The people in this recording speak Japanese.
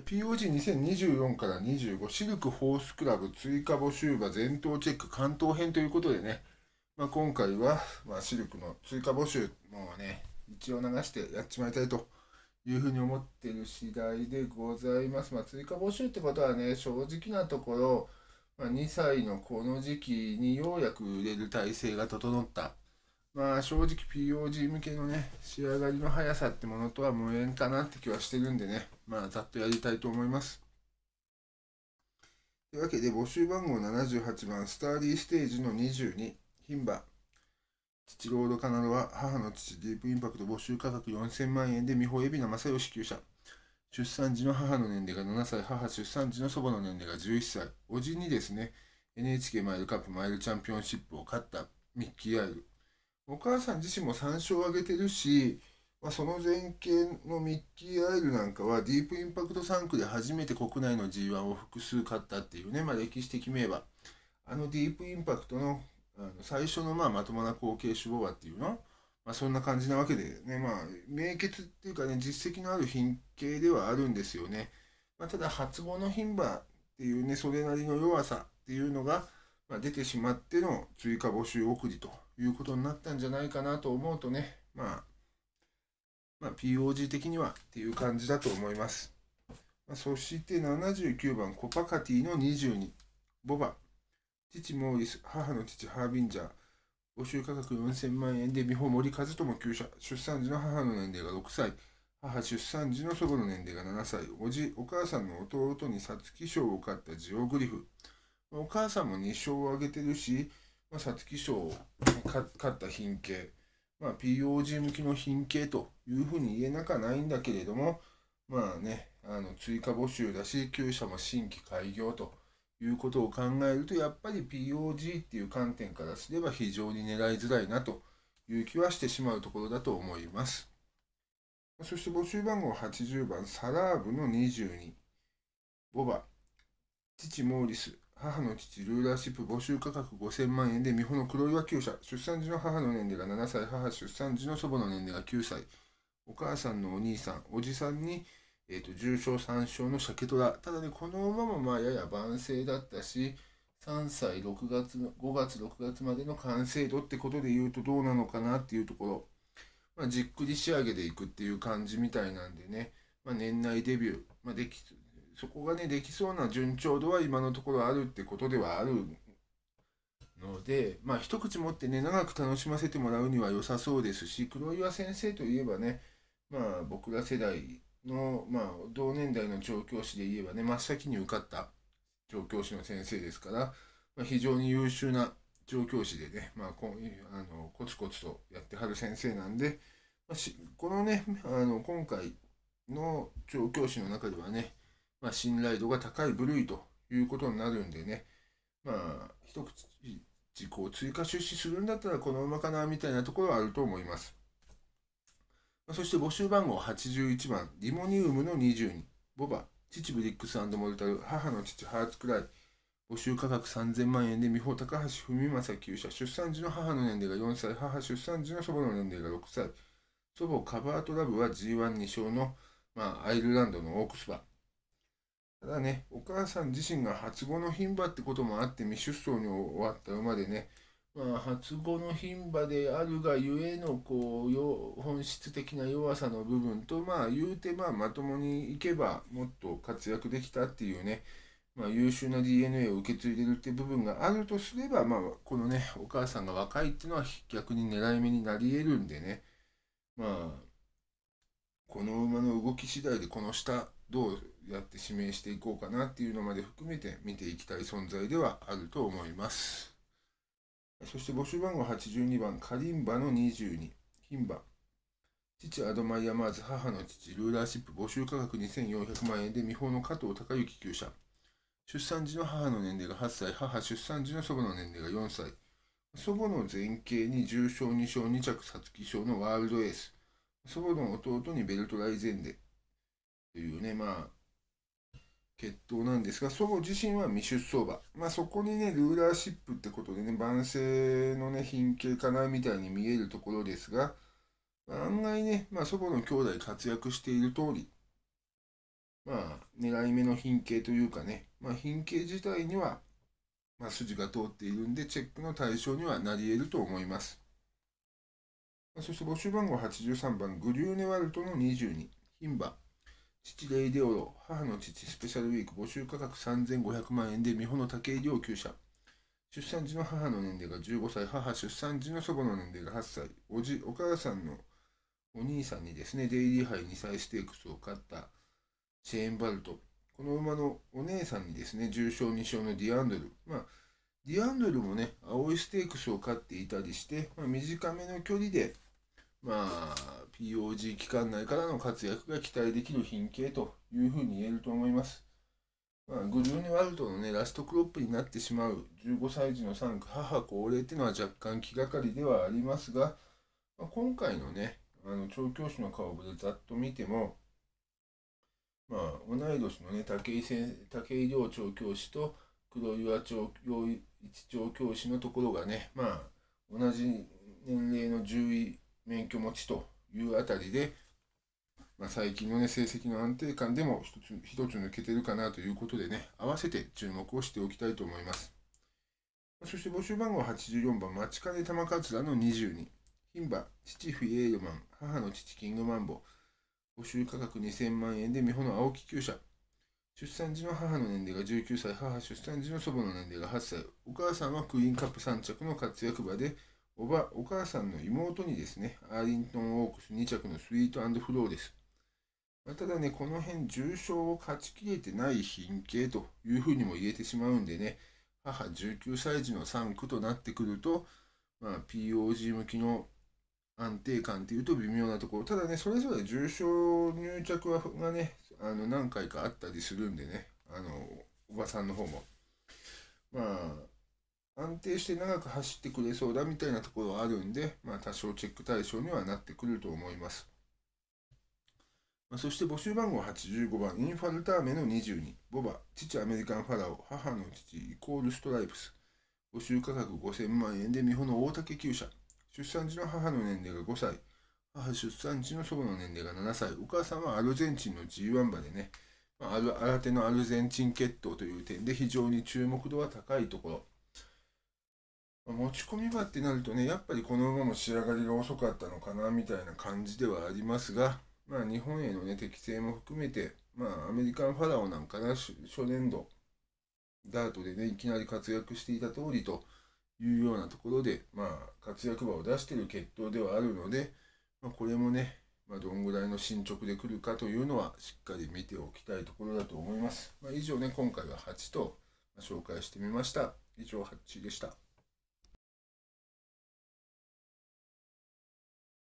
POG2024 から25シルクホースクラブ追加募集場全頭チェック関東編ということでね、まあ、今回は、まあ、シルクの追加募集もうね一応流してやっちまいたいというふうに思ってる次第でございます。まあ、追加募集ってことはね正直なところ、まあ、2歳のこの時期にようやく売れる体制が整ったまあ正直 POG 向けのね、仕上がりの速さってものとは無縁かなって気はしてるんでね、まあざっとやりたいと思います。というわけで募集番号78番、スターリーステージの22、牝馬。父ロードカナロは母の父ディープインパクト募集価格4000万円で美穂海老名正義給者。出産時の母の年齢が7歳、母出産時の祖母の年齢が11歳。おじにですね、NHK マイルカップマイルチャンピオンシップを勝ったミッキー・アイル。お母さん自身も3勝を挙げてるし、まあ、その前景のミッキー・アイルなんかはディープインパクト3区で初めて国内の G1 を複数勝ったっていうね、まあ、歴史的名馬あのディープインパクトのあの最初のまあまともな後継手法はっていうの、まあ、そんな感じなわけでね、まあ、明決っていうかね実績のある品系ではあるんですよね、まあ、ただ初後の牝馬っていうねそれなりの弱さっていうのが、まあ、出てしまっての追加募集送りということになったんじゃないかなと思うとね、まあ、まあ、POG 的にはっていう感じだと思います。まあ、そして79番、コパカティの22、ボバ。父モーリス、母の父ハービンジャー。募集価格4000万円で、美穂森和友旧社。出産時の母の年齢が6歳。母出産時の祖母の年齢が7歳。おじ、お母さんの弟に皐月賞を買ったジオグリフ。お母さんも2勝を挙げてるし、ま皐月賞を、勝った品系、まあ、POG 向きの品系というふうに言えなかないんだけれども、まあね、あの追加募集だし、旧社も新規開業ということを考えると、やっぱり POG っていう観点からすれば非常に狙いづらいなという気はしてしまうところだと思います。そして募集番号80番、サラーブの22、ボバ、父モーリス、母の父ルーラーシップ募集価格5000万円で美穂の黒岩厩舎出産時の母の年齢が7歳母出産時の祖母の年齢が9歳お母さんのお兄さんおじさんに、えーと、重症3症の鮭ラただねこの馬もまあやや晩成だったし3歳6月5月6月までの完成度ってことで言うとどうなのかなっていうところ、まあ、じっくり仕上げていくっていう感じみたいなんでね、まあ、年内デビュー、まあ、できそこがね、できそうな順調度は今のところあるってことではあるので、まあ、一口持ってね、長く楽しませてもらうには良さそうですし、黒岩先生といえばね、まあ、僕ら世代の、まあ、同年代の調教師で言えばね、真っ先に受かった調教師の先生ですから、まあ、非常に優秀な調教師でね、まあ、こあのコツコツとやってはる先生なんで、まあ、このね、あの今回の調教師の中ではね、まあ、信頼度が高い部類ということになるんでね、まあ、一口こう追加出資するんだったらこの馬かなみたいなところはあると思います。そして募集番号81番、リモニウムの22、ボバ、父ブリックスモルタル、母の父ハーツクライ、募集価格3000万円で、美穂高橋文正旧社、出産時の母の年齢が4歳、母出産時の祖母の年齢が6歳、祖母カバートラブは G12 勝の、まあ、アイルランドのオークスバただね、お母さん自身が初子の牝馬ってこともあって未出走に終わった馬でね、まあ、初子の牝馬であるがゆえのこう本質的な弱さの部分と、まあ、言うてまあまともにいけばもっと活躍できたっていうね、まあ、優秀な DNA を受け継いでるって部分があるとすれば、まあ、このねお母さんが若いっていうのは逆に狙い目になり得るんでね、まあ、この馬の動き次第でこの下どうやって指名していこうかなっていうのまで含めて見ていきたい存在ではあると思います。そして募集番号82番、カリンバの22、牝馬。父アドマイヤマーズ、母の父、ルーラーシップ募集価格2400万円で、未報の加藤隆之厩舎。出産時の母の年齢が8歳、母出産時の祖母の年齢が4歳。祖母の前傾に重症2症2着皐月賞のワールドエース。祖母の弟にベルトライゼンデ。というね、まあ、決闘なんですが、祖母自身は未出走馬。まあ、そこにね、ルーラーシップってことでね、万世のね、品形かなみたいに見えるところですが、まあ、案外ね、まあ、祖母の兄弟活躍している通り、まあ、狙い目の品形というかね、まあ、品形自体には、まあ、筋が通っているんで、チェックの対象にはなり得ると思います。そして募集番号83番、グリューネワルトの22、牝馬。父レイデオロ、母の父スペシャルウィーク募集価格3500万円で美穂の武井領給者。出産時の母の年齢が15歳、母出産時の祖母の年齢が8歳、おじ、お母さんのお兄さんにですね、デイリー杯2歳ステークスを買ったシェーンバルト。この馬のお姉さんにですね、重傷2傷のディアンドル。まあ、ディアンドルもね、青いステークスを飼っていたりして、まあ、短めの距離でまあ、POG 期間内からの活躍が期待できる品形というふうに言えると思います。まあ、52ワールドのね、ラストクロップになってしまう15歳児の産区母高齢っていうのは若干気がかりではありますが、まあ、今回のね、あの調教師の顔ぶれざっと見ても、まあ、同い年のね、武井先武井亮調教師と黒岩調一調教師のところがね、まあ、同じ年齢の10位免許持ちというあたりで、まあ、最近の、ね、成績の安定感でも一つつ抜けてるかなということでね、合わせて注目をしておきたいと思います。そして募集番号84番、町金玉桂の22。牝馬、父フィエードマン、母の父キングマンボ。募集価格2000万円で美穂の青木厩舎。出産時の母の年齢が19歳、母出産時の祖母の年齢が8歳。お母さんはクイーンカップ3着の活躍馬で、おばお母さんの妹にですね、アーリントン・オークス2着のスイートフローです。まあ、ただね、この辺、重症を勝ちきれてない品形というふうにも言えてしまうんでね、母19歳児の3区となってくると、まあ、POG 向きの安定感っていうと微妙なところ。ただね、それぞれ重症入着はがね、あの何回かあったりするんでね、あの、おばさんの方も。まあ、安定して長く走ってくれそうだみたいなところはあるんで、まあ、多少チェック対象にはなってくると思います。まあ、そして募集番号85番、インファルターメの22、ボバ、父アメリカンファラオ、母の父イコールストライプス、募集価格5000万円で美穂の大竹厩舎、出産時の母の年齢が5歳、母出産時の祖母の年齢が7歳、お母さんはアルゼンチンの G1 馬でね、まあ、新手のアルゼンチン血統という点で非常に注目度は高いところ。持ち込み場ってなるとね、やっぱりこの馬も仕上がりが遅かったのかなみたいな感じではありますが、まあ、日本への、ね、適性も含めて、まあ、アメリカンファラオなんかな、初年度、ダートでね、いきなり活躍していた通りというようなところで、まあ、活躍馬を出している決闘ではあるので、まあ、これもね、まあ、どんぐらいの進捗で来るかというのは、しっかり見ておきたいところだと思います。まあ、以上ね、今回は8と紹介してみました。以上、8でした。